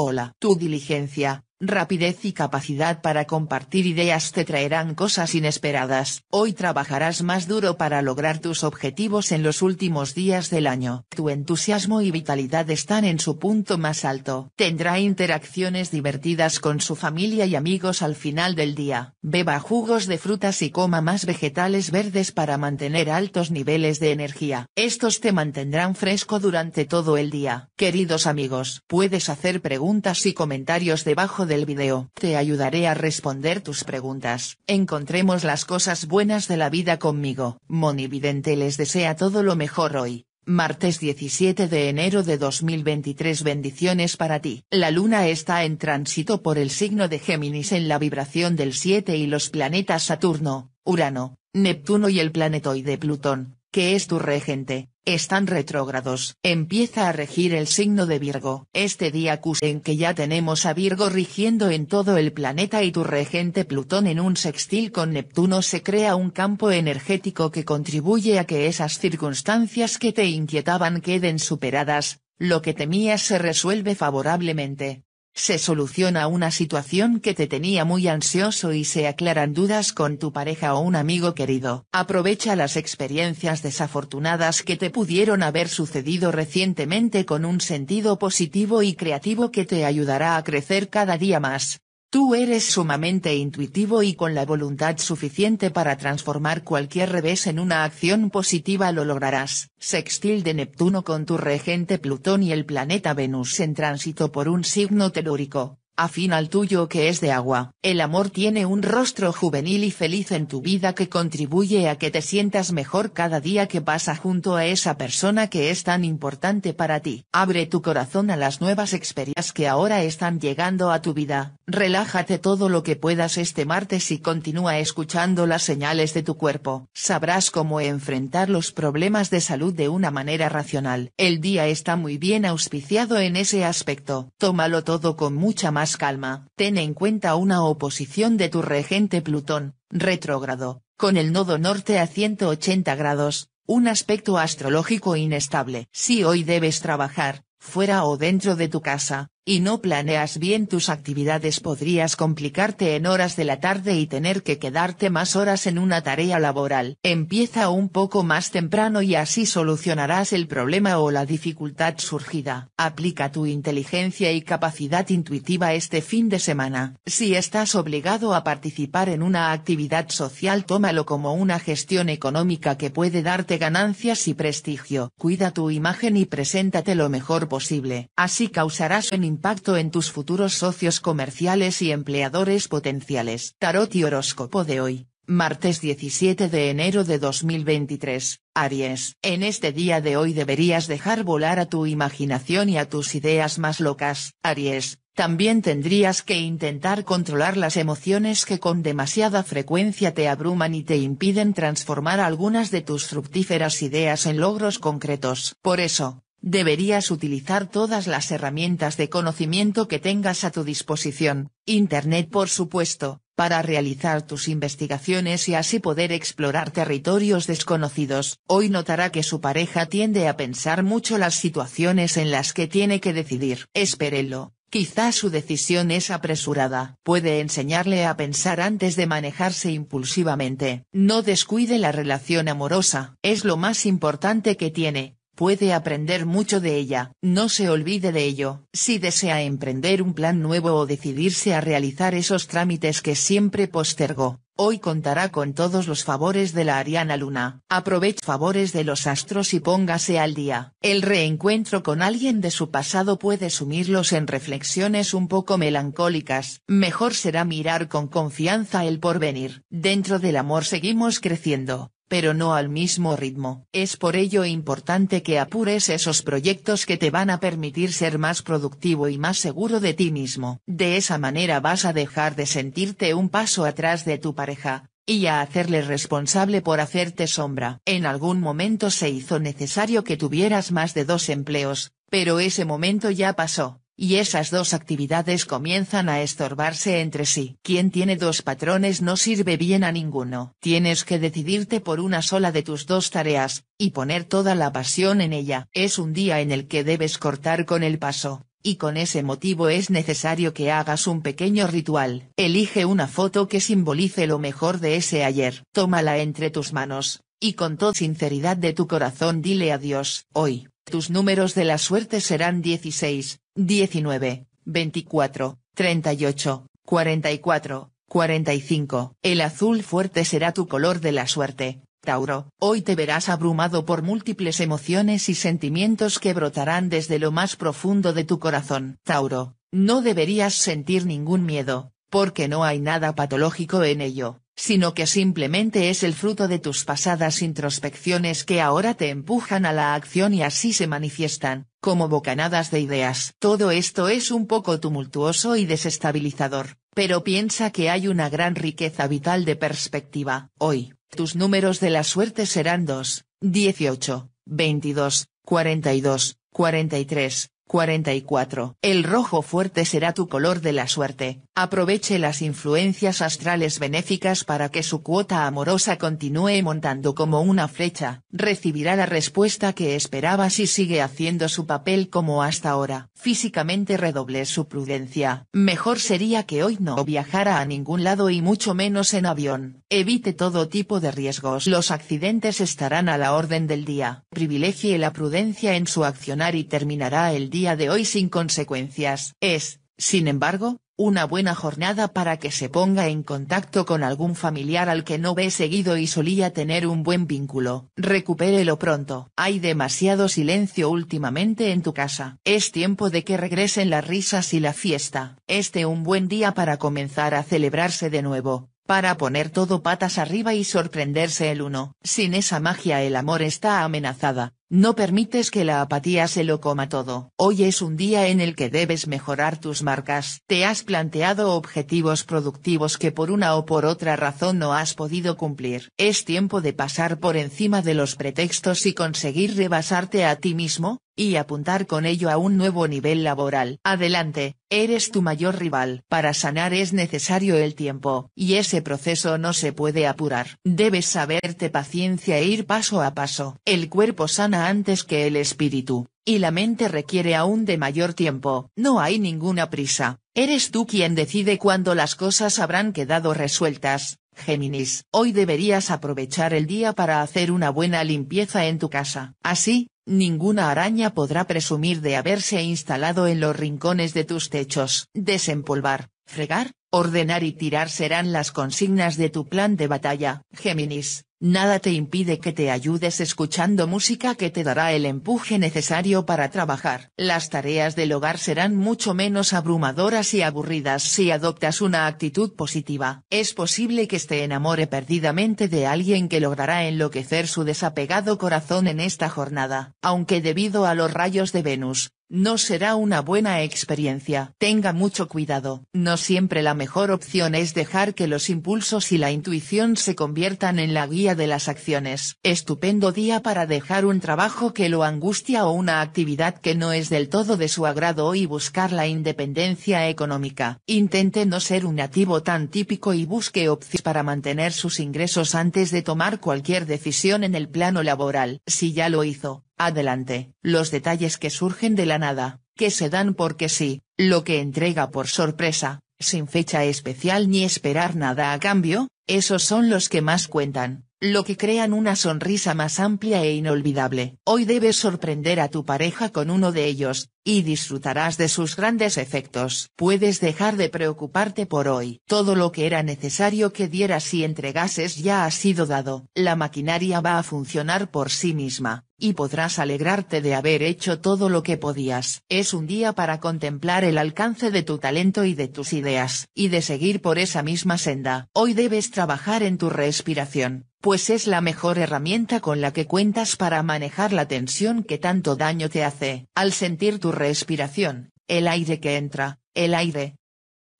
Hola. Tu diligencia, Rapidez y capacidad para compartir ideas te traerán cosas inesperadas. Hoy trabajarás más duro para lograr tus objetivos en los últimos días del año. Tu entusiasmo y vitalidad están en su punto más alto. Tendrá interacciones divertidas con su familia y amigos al final del día. Beba jugos de frutas y coma más vegetales verdes para mantener altos niveles de energía. Estos te mantendrán fresco durante todo el día. Queridos amigos, puedes hacer preguntas y comentarios debajo de del video. Te ayudaré a responder tus preguntas. Encontremos las cosas buenas de la vida conmigo. Monividente les desea todo lo mejor hoy. Martes 17 de enero de 2023 Bendiciones para ti. La luna está en tránsito por el signo de Géminis en la vibración del 7 y los planetas Saturno, Urano, Neptuno y el planetoide Plutón, que es tu regente, están retrógrados. Empieza a regir el signo de Virgo. Este día en que ya tenemos a Virgo rigiendo en todo el planeta y tu regente Plutón en un sextil con Neptuno se crea un campo energético que contribuye a que esas circunstancias que te inquietaban queden superadas, lo que temías se resuelve favorablemente se soluciona una situación que te tenía muy ansioso y se aclaran dudas con tu pareja o un amigo querido. Aprovecha las experiencias desafortunadas que te pudieron haber sucedido recientemente con un sentido positivo y creativo que te ayudará a crecer cada día más. Tú eres sumamente intuitivo y con la voluntad suficiente para transformar cualquier revés en una acción positiva lo lograrás. Sextil de Neptuno con tu regente Plutón y el planeta Venus en tránsito por un signo telúrico, fin al tuyo que es de agua. El amor tiene un rostro juvenil y feliz en tu vida que contribuye a que te sientas mejor cada día que pasa junto a esa persona que es tan importante para ti. Abre tu corazón a las nuevas experiencias que ahora están llegando a tu vida. Relájate todo lo que puedas este martes y continúa escuchando las señales de tu cuerpo. Sabrás cómo enfrentar los problemas de salud de una manera racional. El día está muy bien auspiciado en ese aspecto. Tómalo todo con mucha más calma. Ten en cuenta una oposición de tu regente Plutón, retrógrado, con el nodo norte a 180 grados, un aspecto astrológico inestable. Si hoy debes trabajar, fuera o dentro de tu casa, y no planeas bien tus actividades podrías complicarte en horas de la tarde y tener que quedarte más horas en una tarea laboral. Empieza un poco más temprano y así solucionarás el problema o la dificultad surgida. Aplica tu inteligencia y capacidad intuitiva este fin de semana. Si estás obligado a participar en una actividad social tómalo como una gestión económica que puede darte ganancias y prestigio. Cuida tu imagen y preséntate lo mejor posible. Así causarás un impacto en tus futuros socios comerciales y empleadores potenciales. Tarot y horóscopo de hoy, martes 17 de enero de 2023, Aries. En este día de hoy deberías dejar volar a tu imaginación y a tus ideas más locas, Aries. También tendrías que intentar controlar las emociones que con demasiada frecuencia te abruman y te impiden transformar algunas de tus fructíferas ideas en logros concretos. Por eso, Deberías utilizar todas las herramientas de conocimiento que tengas a tu disposición, Internet por supuesto, para realizar tus investigaciones y así poder explorar territorios desconocidos. Hoy notará que su pareja tiende a pensar mucho las situaciones en las que tiene que decidir. Espérelo, quizás su decisión es apresurada. Puede enseñarle a pensar antes de manejarse impulsivamente. No descuide la relación amorosa. Es lo más importante que tiene, puede aprender mucho de ella. No se olvide de ello. Si desea emprender un plan nuevo o decidirse a realizar esos trámites que siempre postergó, hoy contará con todos los favores de la Ariana Luna. Aproveche favores de los astros y póngase al día. El reencuentro con alguien de su pasado puede sumirlos en reflexiones un poco melancólicas. Mejor será mirar con confianza el porvenir. Dentro del amor seguimos creciendo pero no al mismo ritmo. Es por ello importante que apures esos proyectos que te van a permitir ser más productivo y más seguro de ti mismo. De esa manera vas a dejar de sentirte un paso atrás de tu pareja, y a hacerle responsable por hacerte sombra. En algún momento se hizo necesario que tuvieras más de dos empleos, pero ese momento ya pasó y esas dos actividades comienzan a estorbarse entre sí. Quien tiene dos patrones no sirve bien a ninguno. Tienes que decidirte por una sola de tus dos tareas, y poner toda la pasión en ella. Es un día en el que debes cortar con el paso, y con ese motivo es necesario que hagas un pequeño ritual. Elige una foto que simbolice lo mejor de ese ayer. Tómala entre tus manos, y con toda sinceridad de tu corazón dile adiós. Hoy, tus números de la suerte serán 16, 19, 24, 38, 44, 45. El azul fuerte será tu color de la suerte, Tauro. Hoy te verás abrumado por múltiples emociones y sentimientos que brotarán desde lo más profundo de tu corazón. Tauro, no deberías sentir ningún miedo, porque no hay nada patológico en ello sino que simplemente es el fruto de tus pasadas introspecciones que ahora te empujan a la acción y así se manifiestan, como bocanadas de ideas. Todo esto es un poco tumultuoso y desestabilizador, pero piensa que hay una gran riqueza vital de perspectiva. Hoy, tus números de la suerte serán 2, 18, 22, 42, 43, 44. El rojo fuerte será tu color de la suerte. Aproveche las influencias astrales benéficas para que su cuota amorosa continúe montando como una flecha. Recibirá la respuesta que esperaba si sigue haciendo su papel como hasta ahora. Físicamente redoble su prudencia. Mejor sería que hoy no viajara a ningún lado y mucho menos en avión. Evite todo tipo de riesgos. Los accidentes estarán a la orden del día. Privilegie la prudencia en su accionar y terminará el día día de hoy sin consecuencias. Es, sin embargo, una buena jornada para que se ponga en contacto con algún familiar al que no ve seguido y solía tener un buen vínculo. Recupérelo pronto. Hay demasiado silencio últimamente en tu casa. Es tiempo de que regresen las risas y la fiesta. Este un buen día para comenzar a celebrarse de nuevo, para poner todo patas arriba y sorprenderse el uno. Sin esa magia el amor está amenazada, no permites que la apatía se lo coma todo. Hoy es un día en el que debes mejorar tus marcas. Te has planteado objetivos productivos que por una o por otra razón no has podido cumplir. Es tiempo de pasar por encima de los pretextos y conseguir rebasarte a ti mismo, y apuntar con ello a un nuevo nivel laboral. Adelante, eres tu mayor rival. Para sanar es necesario el tiempo, y ese proceso no se puede apurar. Debes saberte paciencia e ir paso a paso. El cuerpo sana antes que el espíritu, y la mente requiere aún de mayor tiempo. No hay ninguna prisa. Eres tú quien decide cuándo las cosas habrán quedado resueltas, Géminis, hoy deberías aprovechar el día para hacer una buena limpieza en tu casa. Así, ninguna araña podrá presumir de haberse instalado en los rincones de tus techos. Desempolvar, fregar, ordenar y tirar serán las consignas de tu plan de batalla. Géminis, Nada te impide que te ayudes escuchando música que te dará el empuje necesario para trabajar. Las tareas del hogar serán mucho menos abrumadoras y aburridas si adoptas una actitud positiva. Es posible que te enamore perdidamente de alguien que logrará enloquecer su desapegado corazón en esta jornada. Aunque debido a los rayos de Venus, no será una buena experiencia. Tenga mucho cuidado. No siempre la mejor opción es dejar que los impulsos y la intuición se conviertan en la guía de las acciones. Estupendo día para dejar un trabajo que lo angustia o una actividad que no es del todo de su agrado y buscar la independencia económica. Intente no ser un nativo tan típico y busque opciones para mantener sus ingresos antes de tomar cualquier decisión en el plano laboral. Si ya lo hizo, Adelante, los detalles que surgen de la nada, que se dan porque sí, lo que entrega por sorpresa, sin fecha especial ni esperar nada a cambio, esos son los que más cuentan, lo que crean una sonrisa más amplia e inolvidable. Hoy debes sorprender a tu pareja con uno de ellos, y disfrutarás de sus grandes efectos. Puedes dejar de preocuparte por hoy. Todo lo que era necesario que dieras y entregases ya ha sido dado. La maquinaria va a funcionar por sí misma, y podrás alegrarte de haber hecho todo lo que podías. Es un día para contemplar el alcance de tu talento y de tus ideas, y de seguir por esa misma senda. Hoy debes trabajar en tu respiración pues es la mejor herramienta con la que cuentas para manejar la tensión que tanto daño te hace. Al sentir tu respiración, el aire que entra, el aire.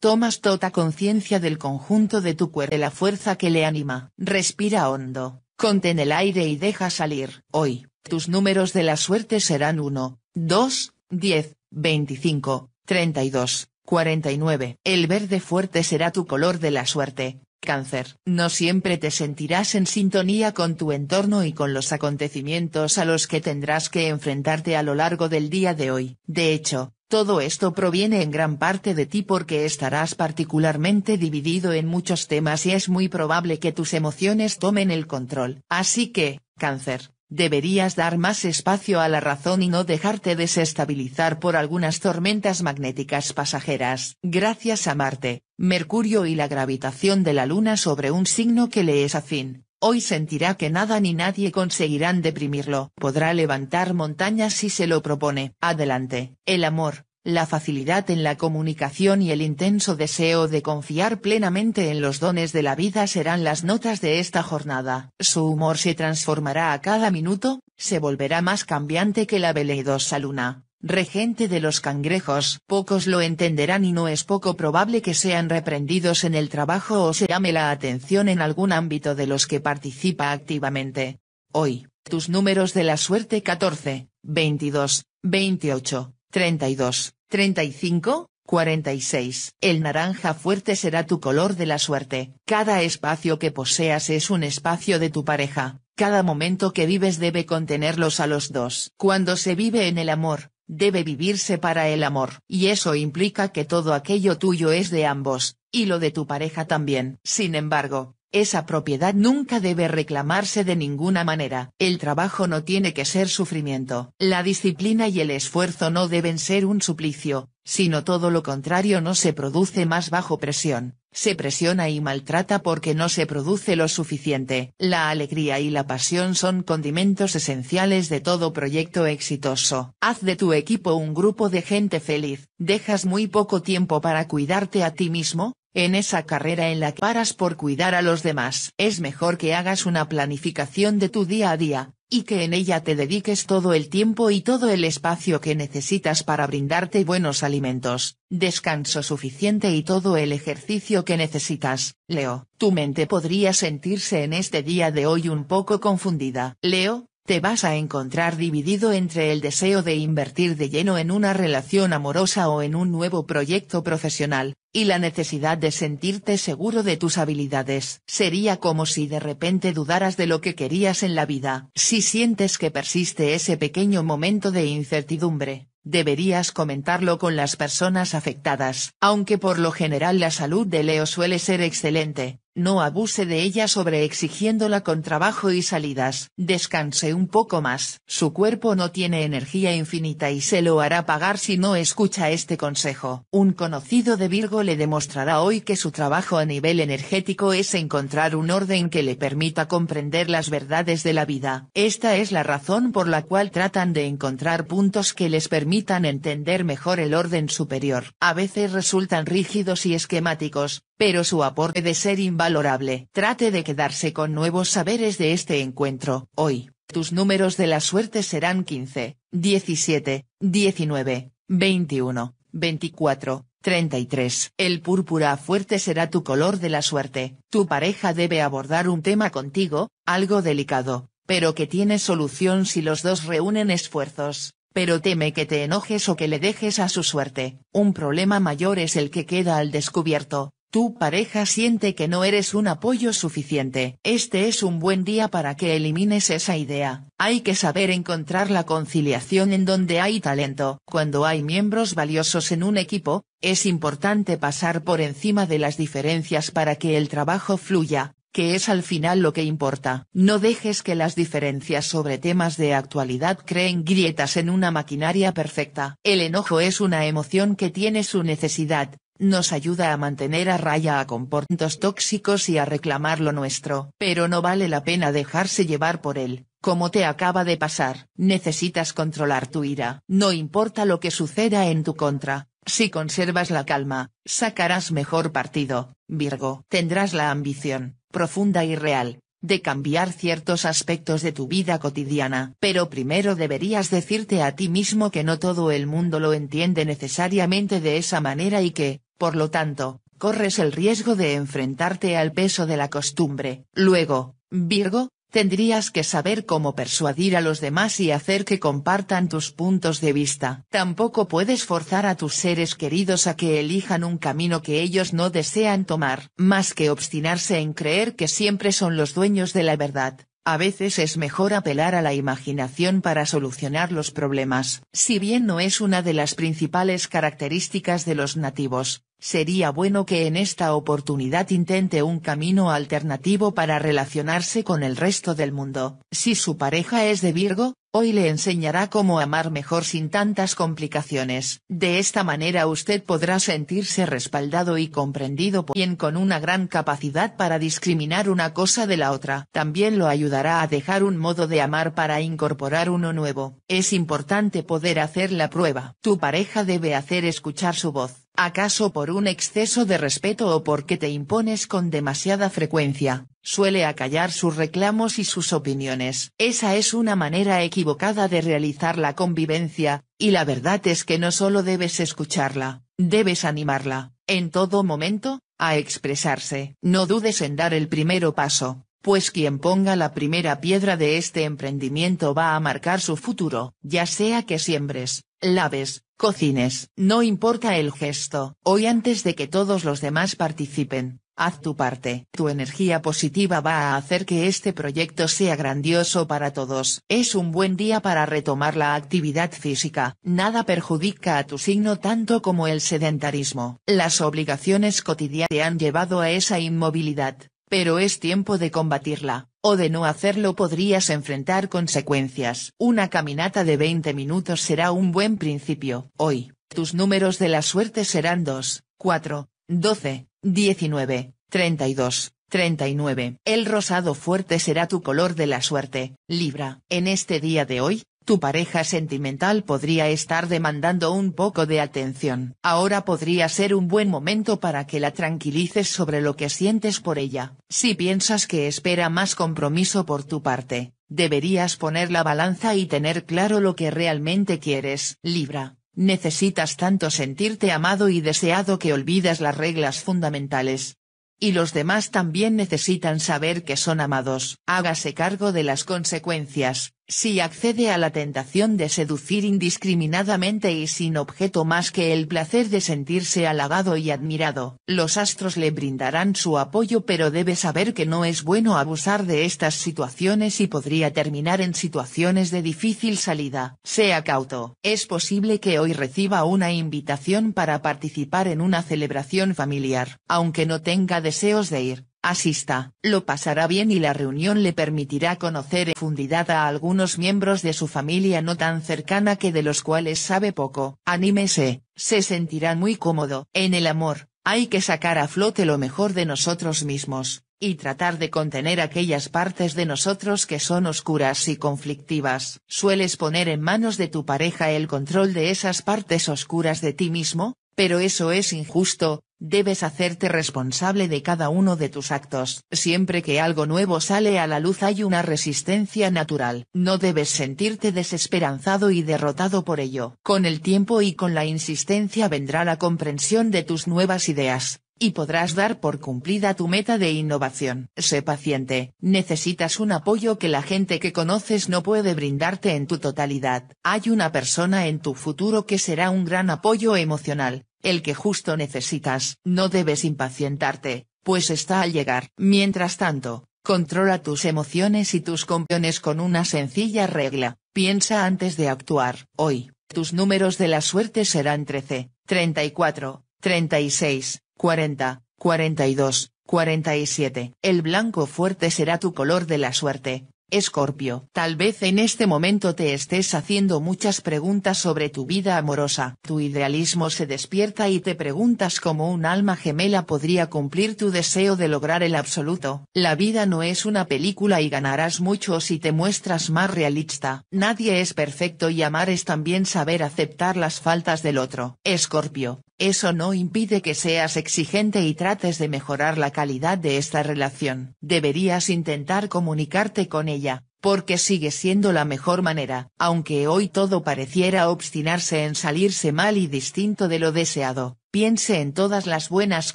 Tomas toda conciencia del conjunto de tu cuerpo, la fuerza que le anima. Respira hondo, contén el aire y deja salir. Hoy, tus números de la suerte serán 1, 2, 10, 25, 32, 49. El verde fuerte será tu color de la suerte, Cáncer. No siempre te sentirás en sintonía con tu entorno y con los acontecimientos a los que tendrás que enfrentarte a lo largo del día de hoy. De hecho, todo esto proviene en gran parte de ti porque estarás particularmente dividido en muchos temas y es muy probable que tus emociones tomen el control. Así que, cáncer, deberías dar más espacio a la razón y no dejarte desestabilizar por algunas tormentas magnéticas pasajeras. Gracias a Marte, Mercurio y la gravitación de la Luna sobre un signo que le es afín, hoy sentirá que nada ni nadie conseguirán deprimirlo. Podrá levantar montañas si se lo propone. Adelante. El amor, la facilidad en la comunicación y el intenso deseo de confiar plenamente en los dones de la vida serán las notas de esta jornada. Su humor se transformará a cada minuto, se volverá más cambiante que la veleidosa luna, regente de los cangrejos. Pocos lo entenderán y no es poco probable que sean reprendidos en el trabajo o se llame la atención en algún ámbito de los que participa activamente. Hoy, tus números de la suerte 14, 22, 28, 32, 35, 46. El naranja fuerte será tu color de la suerte. Cada espacio que poseas es un espacio de tu pareja. Cada momento que vives debe contenerlos a los dos. Cuando se vive en el amor, debe vivirse para el amor. Y eso implica que todo aquello tuyo es de ambos, y lo de tu pareja también. Sin embargo, esa propiedad nunca debe reclamarse de ninguna manera. El trabajo no tiene que ser sufrimiento. La disciplina y el esfuerzo no deben ser un suplicio, sino todo lo contrario no se produce más bajo presión, se presiona y maltrata porque no se produce lo suficiente. La alegría y la pasión son condimentos esenciales de todo proyecto exitoso. Haz de tu equipo un grupo de gente feliz. ¿Dejas muy poco tiempo para cuidarte a ti mismo? En esa carrera en la que paras por cuidar a los demás, es mejor que hagas una planificación de tu día a día, y que en ella te dediques todo el tiempo y todo el espacio que necesitas para brindarte buenos alimentos, descanso suficiente y todo el ejercicio que necesitas. Leo, tu mente podría sentirse en este día de hoy un poco confundida. Leo, te vas a encontrar dividido entre el deseo de invertir de lleno en una relación amorosa o en un nuevo proyecto profesional, y la necesidad de sentirte seguro de tus habilidades. Sería como si de repente dudaras de lo que querías en la vida. Si sientes que persiste ese pequeño momento de incertidumbre, deberías comentarlo con las personas afectadas. Aunque por lo general la salud de Leo suele ser excelente, no abuse de ella sobreexigiéndola con trabajo y salidas. Descanse un poco más. Su cuerpo no tiene energía infinita y se lo hará pagar si no escucha este consejo. Un conocido de Virgo le demostrará hoy que su trabajo a nivel energético es encontrar un orden que le permita comprender las verdades de la vida. Esta es la razón por la cual tratan de encontrar puntos que les permitan entender mejor el orden superior. A veces resultan rígidos y esquemáticos, pero su aporte de ser inválido valorable. Trate de quedarse con nuevos saberes de este encuentro. Hoy, tus números de la suerte serán 15, 17, 19, 21, 24, 33. El púrpura fuerte será tu color de la suerte. Tu pareja debe abordar un tema contigo, algo delicado, pero que tiene solución si los dos reúnen esfuerzos. Pero teme que te enojes o que le dejes a su suerte. Un problema mayor es el que queda al descubierto. Tu pareja siente que no eres un apoyo suficiente. Este es un buen día para que elimines esa idea. Hay que saber encontrar la conciliación en donde hay talento. Cuando hay miembros valiosos en un equipo, es importante pasar por encima de las diferencias para que el trabajo fluya que es al final lo que importa. No dejes que las diferencias sobre temas de actualidad creen grietas en una maquinaria perfecta. El enojo es una emoción que tiene su necesidad, nos ayuda a mantener a raya a comportos tóxicos y a reclamar lo nuestro. Pero no vale la pena dejarse llevar por él, como te acaba de pasar. Necesitas controlar tu ira. No importa lo que suceda en tu contra, si conservas la calma, sacarás mejor partido, Virgo. Tendrás la ambición, profunda y real, de cambiar ciertos aspectos de tu vida cotidiana. Pero primero deberías decirte a ti mismo que no todo el mundo lo entiende necesariamente de esa manera y que, por lo tanto, corres el riesgo de enfrentarte al peso de la costumbre. Luego, Virgo, tendrías que saber cómo persuadir a los demás y hacer que compartan tus puntos de vista. Tampoco puedes forzar a tus seres queridos a que elijan un camino que ellos no desean tomar. Más que obstinarse en creer que siempre son los dueños de la verdad. A veces es mejor apelar a la imaginación para solucionar los problemas. Si bien no es una de las principales características de los nativos, Sería bueno que en esta oportunidad intente un camino alternativo para relacionarse con el resto del mundo. Si su pareja es de Virgo, hoy le enseñará cómo amar mejor sin tantas complicaciones. De esta manera usted podrá sentirse respaldado y comprendido por quien con una gran capacidad para discriminar una cosa de la otra. También lo ayudará a dejar un modo de amar para incorporar uno nuevo. Es importante poder hacer la prueba. Tu pareja debe hacer escuchar su voz acaso por un exceso de respeto o porque te impones con demasiada frecuencia, suele acallar sus reclamos y sus opiniones. Esa es una manera equivocada de realizar la convivencia, y la verdad es que no solo debes escucharla, debes animarla, en todo momento, a expresarse. No dudes en dar el primero paso, pues quien ponga la primera piedra de este emprendimiento va a marcar su futuro, ya sea que siembres, laves, Cocines, no importa el gesto, hoy antes de que todos los demás participen, haz tu parte. Tu energía positiva va a hacer que este proyecto sea grandioso para todos. Es un buen día para retomar la actividad física. Nada perjudica a tu signo tanto como el sedentarismo. Las obligaciones cotidianas te han llevado a esa inmovilidad pero es tiempo de combatirla, o de no hacerlo podrías enfrentar consecuencias. Una caminata de 20 minutos será un buen principio. Hoy, tus números de la suerte serán 2, 4, 12, 19, 32. 39. El rosado fuerte será tu color de la suerte, Libra. En este día de hoy, tu pareja sentimental podría estar demandando un poco de atención. Ahora podría ser un buen momento para que la tranquilices sobre lo que sientes por ella. Si piensas que espera más compromiso por tu parte, deberías poner la balanza y tener claro lo que realmente quieres. Libra. Necesitas tanto sentirte amado y deseado que olvidas las reglas fundamentales. Y los demás también necesitan saber que son amados. Hágase cargo de las consecuencias, si accede a la tentación de seducir indiscriminadamente y sin objeto más que el placer de sentirse halagado y admirado, los astros le brindarán su apoyo pero debe saber que no es bueno abusar de estas situaciones y podría terminar en situaciones de difícil salida. Sea cauto. Es posible que hoy reciba una invitación para participar en una celebración familiar, aunque no tenga deseos de ir. Asista, lo pasará bien y la reunión le permitirá conocer en fundidad a algunos miembros de su familia no tan cercana que de los cuales sabe poco. Anímese, se sentirá muy cómodo. En el amor, hay que sacar a flote lo mejor de nosotros mismos y tratar de contener aquellas partes de nosotros que son oscuras y conflictivas. ¿Sueles poner en manos de tu pareja el control de esas partes oscuras de ti mismo? Pero eso es injusto, Debes hacerte responsable de cada uno de tus actos. Siempre que algo nuevo sale a la luz hay una resistencia natural. No debes sentirte desesperanzado y derrotado por ello. Con el tiempo y con la insistencia vendrá la comprensión de tus nuevas ideas, y podrás dar por cumplida tu meta de innovación. Sé paciente, necesitas un apoyo que la gente que conoces no puede brindarte en tu totalidad. Hay una persona en tu futuro que será un gran apoyo emocional, el que justo necesitas. No debes impacientarte, pues está al llegar. Mientras tanto, controla tus emociones y tus compiones con una sencilla regla, piensa antes de actuar. Hoy, tus números de la suerte serán 13, 34, 36, 40, 42, 47. El blanco fuerte será tu color de la suerte, Escorpio, tal vez en este momento te estés haciendo muchas preguntas sobre tu vida amorosa. Tu idealismo se despierta y te preguntas cómo un alma gemela podría cumplir tu deseo de lograr el absoluto. La vida no es una película y ganarás mucho si te muestras más realista. Nadie es perfecto y amar es también saber aceptar las faltas del otro. Escorpio, eso no impide que seas exigente y trates de mejorar la calidad de esta relación. Deberías intentar comunicarte con ella, porque sigue siendo la mejor manera, aunque hoy todo pareciera obstinarse en salirse mal y distinto de lo deseado. Piense en todas las buenas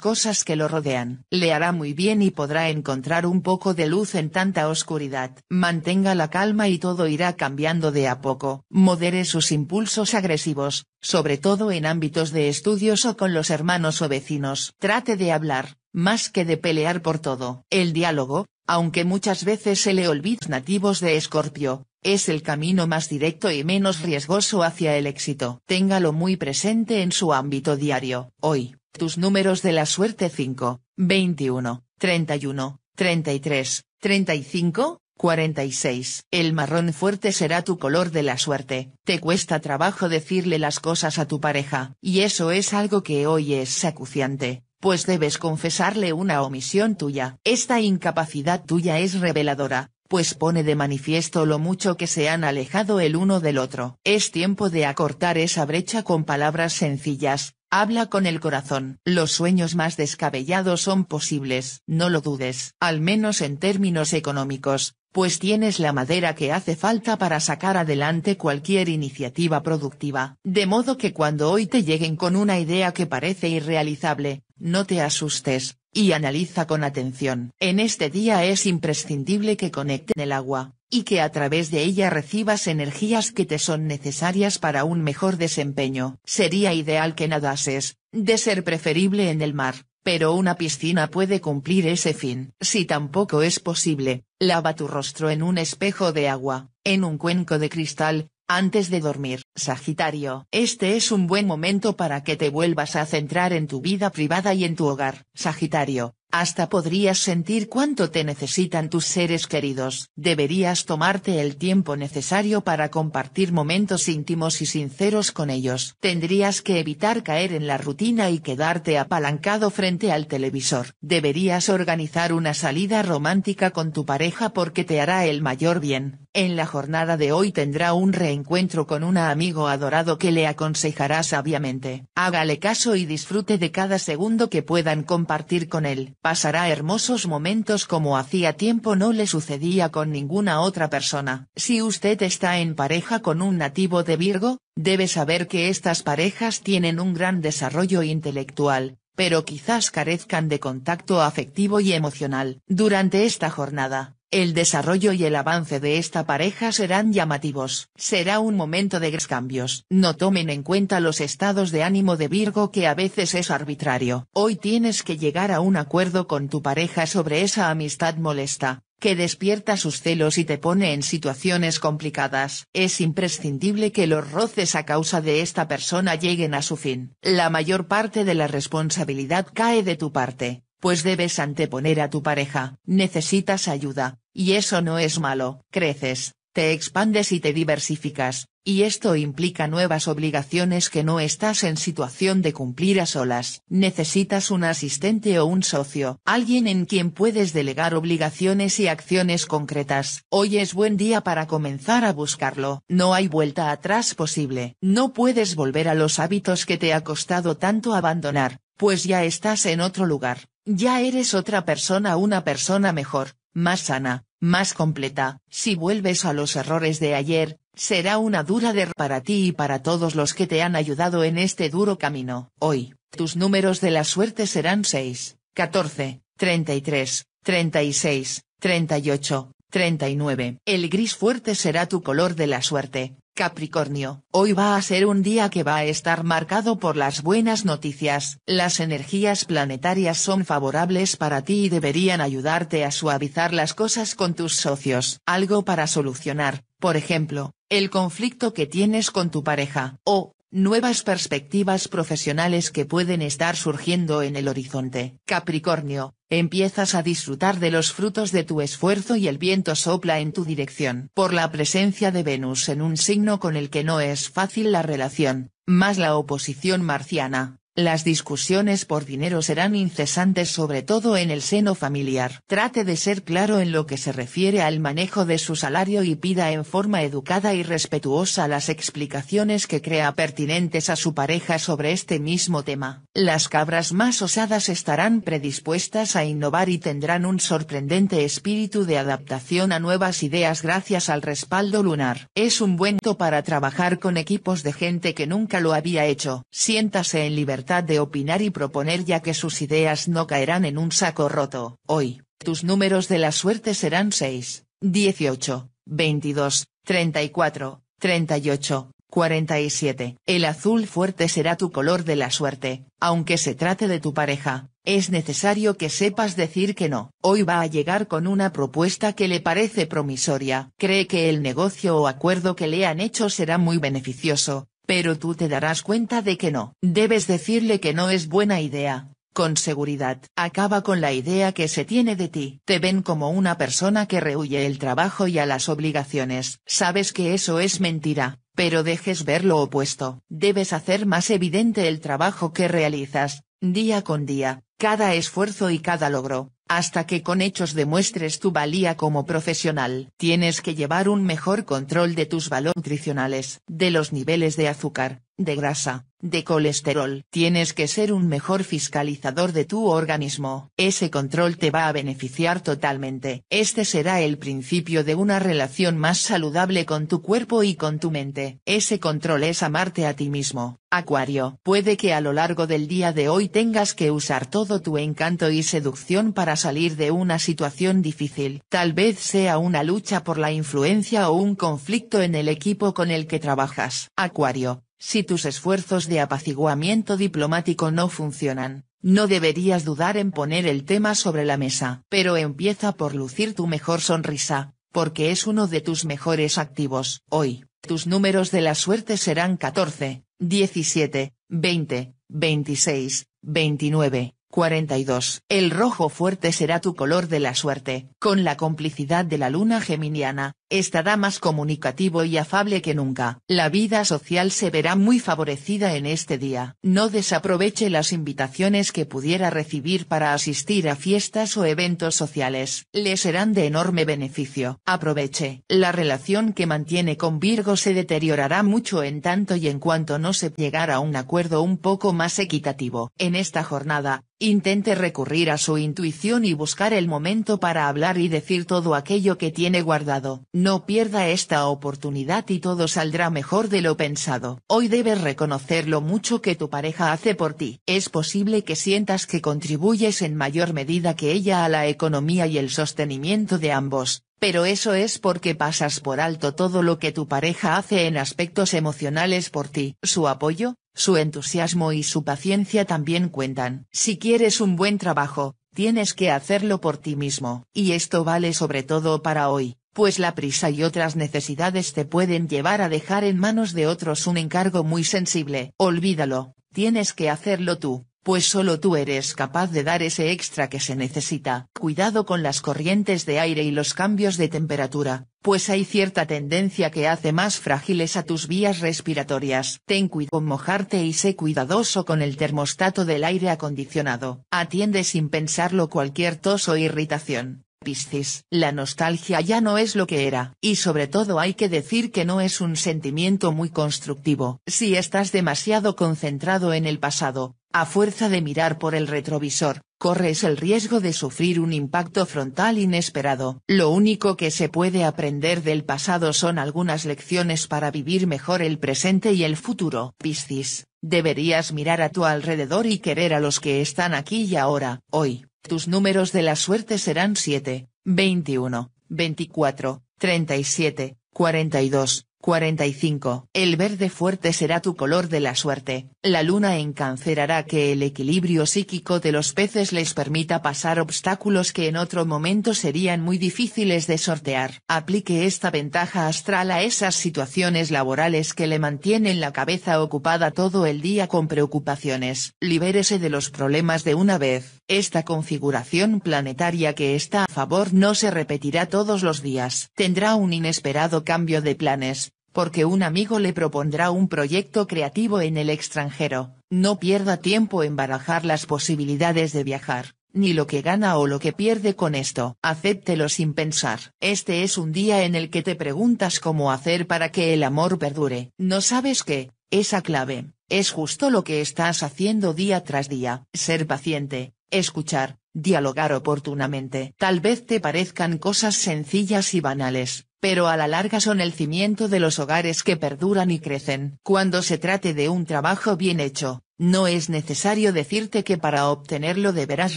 cosas que lo rodean. Le hará muy bien y podrá encontrar un poco de luz en tanta oscuridad. Mantenga la calma y todo irá cambiando de a poco. Modere sus impulsos agresivos, sobre todo en ámbitos de estudios o con los hermanos o vecinos. Trate de hablar, más que de pelear por todo. El diálogo, aunque muchas veces se le olvida nativos de Escorpio, es el camino más directo y menos riesgoso hacia el éxito. Téngalo muy presente en su ámbito diario. Hoy, tus números de la suerte 5, 21, 31, 33, 35, 46. El marrón fuerte será tu color de la suerte. Te cuesta trabajo decirle las cosas a tu pareja. Y eso es algo que hoy es sacuciante pues debes confesarle una omisión tuya. Esta incapacidad tuya es reveladora, pues pone de manifiesto lo mucho que se han alejado el uno del otro. Es tiempo de acortar esa brecha con palabras sencillas, habla con el corazón. Los sueños más descabellados son posibles, no lo dudes, al menos en términos económicos, pues tienes la madera que hace falta para sacar adelante cualquier iniciativa productiva. De modo que cuando hoy te lleguen con una idea que parece irrealizable, no te asustes, y analiza con atención. En este día es imprescindible que conecten el agua, y que a través de ella recibas energías que te son necesarias para un mejor desempeño. Sería ideal que nadases, de ser preferible en el mar, pero una piscina puede cumplir ese fin. Si tampoco es posible, lava tu rostro en un espejo de agua, en un cuenco de cristal, antes de dormir, Sagitario, este es un buen momento para que te vuelvas a centrar en tu vida privada y en tu hogar, Sagitario, hasta podrías sentir cuánto te necesitan tus seres queridos. Deberías tomarte el tiempo necesario para compartir momentos íntimos y sinceros con ellos. Tendrías que evitar caer en la rutina y quedarte apalancado frente al televisor. Deberías organizar una salida romántica con tu pareja porque te hará el mayor bien. En la jornada de hoy tendrá un reencuentro con un amigo adorado que le aconsejará sabiamente. Hágale caso y disfrute de cada segundo que puedan compartir con él pasará hermosos momentos como hacía tiempo no le sucedía con ninguna otra persona. Si usted está en pareja con un nativo de Virgo, debe saber que estas parejas tienen un gran desarrollo intelectual, pero quizás carezcan de contacto afectivo y emocional. Durante esta jornada, el desarrollo y el avance de esta pareja serán llamativos. Será un momento de grandes cambios. No tomen en cuenta los estados de ánimo de Virgo que a veces es arbitrario. Hoy tienes que llegar a un acuerdo con tu pareja sobre esa amistad molesta, que despierta sus celos y te pone en situaciones complicadas. Es imprescindible que los roces a causa de esta persona lleguen a su fin. La mayor parte de la responsabilidad cae de tu parte pues debes anteponer a tu pareja. Necesitas ayuda, y eso no es malo. Creces, te expandes y te diversificas, y esto implica nuevas obligaciones que no estás en situación de cumplir a solas. Necesitas un asistente o un socio, alguien en quien puedes delegar obligaciones y acciones concretas. Hoy es buen día para comenzar a buscarlo. No hay vuelta atrás posible. No puedes volver a los hábitos que te ha costado tanto abandonar, pues ya estás en otro lugar. Ya eres otra persona, una persona mejor, más sana, más completa. Si vuelves a los errores de ayer, será una dura derrota para ti y para todos los que te han ayudado en este duro camino. Hoy, tus números de la suerte serán 6, 14, 33, 36, 38, 39. El gris fuerte será tu color de la suerte, Capricornio, hoy va a ser un día que va a estar marcado por las buenas noticias, las energías planetarias son favorables para ti y deberían ayudarte a suavizar las cosas con tus socios. Algo para solucionar, por ejemplo, el conflicto que tienes con tu pareja, o, nuevas perspectivas profesionales que pueden estar surgiendo en el horizonte. Capricornio, empiezas a disfrutar de los frutos de tu esfuerzo y el viento sopla en tu dirección. Por la presencia de Venus en un signo con el que no es fácil la relación, más la oposición marciana, las discusiones por dinero serán incesantes sobre todo en el seno familiar. Trate de ser claro en lo que se refiere al manejo de su salario y pida en forma educada y respetuosa las explicaciones que crea pertinentes a su pareja sobre este mismo tema. Las cabras más osadas estarán predispuestas a innovar y tendrán un sorprendente espíritu de adaptación a nuevas ideas gracias al respaldo lunar. Es un buen to para trabajar con equipos de gente que nunca lo había hecho. Siéntase en libertad de opinar y proponer ya que sus ideas no caerán en un saco roto. Hoy, tus números de la suerte serán 6, 18, 22, 34, 38, 47. El azul fuerte será tu color de la suerte, aunque se trate de tu pareja, es necesario que sepas decir que no. Hoy va a llegar con una propuesta que le parece promisoria. Cree que el negocio o acuerdo que le han hecho será muy beneficioso, pero tú te darás cuenta de que no. Debes decirle que no es buena idea, con seguridad. Acaba con la idea que se tiene de ti. Te ven como una persona que rehuye el trabajo y a las obligaciones. Sabes que eso es mentira, pero dejes ver lo opuesto. Debes hacer más evidente el trabajo que realizas, día con día, cada esfuerzo y cada logro, hasta que con hechos demuestres tu valía como profesional. Tienes que llevar un mejor control de tus valores nutricionales, de los niveles de azúcar, de grasa, de colesterol. Tienes que ser un mejor fiscalizador de tu organismo. Ese control te va a beneficiar totalmente. Este será el principio de una relación más saludable con tu cuerpo y con tu mente. Ese control es amarte a ti mismo. Acuario, puede que a lo largo del día de hoy tengas que usar todo tu encanto y seducción para salir de una situación difícil. Tal vez sea una lucha por la influencia o un conflicto en el equipo con el que trabajas. Acuario, si tus esfuerzos de apaciguamiento diplomático no funcionan, no deberías dudar en poner el tema sobre la mesa. Pero empieza por lucir tu mejor sonrisa, porque es uno de tus mejores activos. Hoy, tus números de la suerte serán 14, 17, 20, 26, 29, 42. El rojo fuerte será tu color de la suerte. Con la complicidad de la luna geminiana, estará más comunicativo y afable que nunca. La vida social se verá muy favorecida en este día. No desaproveche las invitaciones que pudiera recibir para asistir a fiestas o eventos sociales. Le serán de enorme beneficio. Aproveche. La relación que mantiene con Virgo se deteriorará mucho en tanto y en cuanto no se llegara a un acuerdo un poco más equitativo. En esta jornada, Intente recurrir a su intuición y buscar el momento para hablar y decir todo aquello que tiene guardado. No pierda esta oportunidad y todo saldrá mejor de lo pensado. Hoy debes reconocer lo mucho que tu pareja hace por ti. Es posible que sientas que contribuyes en mayor medida que ella a la economía y el sostenimiento de ambos, pero eso es porque pasas por alto todo lo que tu pareja hace en aspectos emocionales por ti. Su apoyo, su entusiasmo y su paciencia también cuentan. Si quieres un buen trabajo, tienes que hacerlo por ti mismo. Y esto vale sobre todo para hoy, pues la prisa y otras necesidades te pueden llevar a dejar en manos de otros un encargo muy sensible. Olvídalo, tienes que hacerlo tú pues solo tú eres capaz de dar ese extra que se necesita. Cuidado con las corrientes de aire y los cambios de temperatura, pues hay cierta tendencia que hace más frágiles a tus vías respiratorias. Ten cuidado con mojarte y sé cuidadoso con el termostato del aire acondicionado. Atiende sin pensarlo cualquier tos o irritación. Piscis. La nostalgia ya no es lo que era. Y sobre todo hay que decir que no es un sentimiento muy constructivo. Si estás demasiado concentrado en el pasado, a fuerza de mirar por el retrovisor, corres el riesgo de sufrir un impacto frontal inesperado. Lo único que se puede aprender del pasado son algunas lecciones para vivir mejor el presente y el futuro. Piscis, deberías mirar a tu alrededor y querer a los que están aquí y ahora. Hoy, tus números de la suerte serán 7, 21, 24, 37, 42, 45. El verde fuerte será tu color de la suerte. La luna encancerará que el equilibrio psíquico de los peces les permita pasar obstáculos que en otro momento serían muy difíciles de sortear. Aplique esta ventaja astral a esas situaciones laborales que le mantienen la cabeza ocupada todo el día con preocupaciones. Libérese de los problemas de una vez. Esta configuración planetaria que está a favor no se repetirá todos los días. Tendrá un inesperado cambio de planes porque un amigo le propondrá un proyecto creativo en el extranjero, no pierda tiempo en barajar las posibilidades de viajar, ni lo que gana o lo que pierde con esto. Acéptelo sin pensar. Este es un día en el que te preguntas cómo hacer para que el amor perdure. No sabes qué, esa clave, es justo lo que estás haciendo día tras día. Ser paciente, escuchar, dialogar oportunamente. Tal vez te parezcan cosas sencillas y banales, pero a la larga son el cimiento de los hogares que perduran y crecen. Cuando se trate de un trabajo bien hecho, no es necesario decirte que para obtenerlo deberás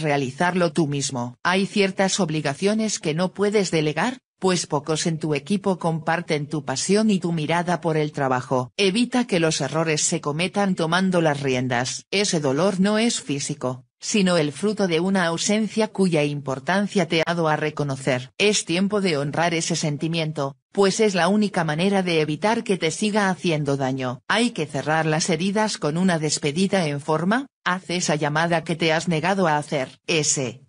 realizarlo tú mismo. Hay ciertas obligaciones que no puedes delegar, pues pocos en tu equipo comparten tu pasión y tu mirada por el trabajo. Evita que los errores se cometan tomando las riendas. Ese dolor no es físico, sino el fruto de una ausencia cuya importancia te ha dado a reconocer. Es tiempo de honrar ese sentimiento, pues es la única manera de evitar que te siga haciendo daño. Hay que cerrar las heridas con una despedida en forma, haz esa llamada que te has negado a hacer. Ese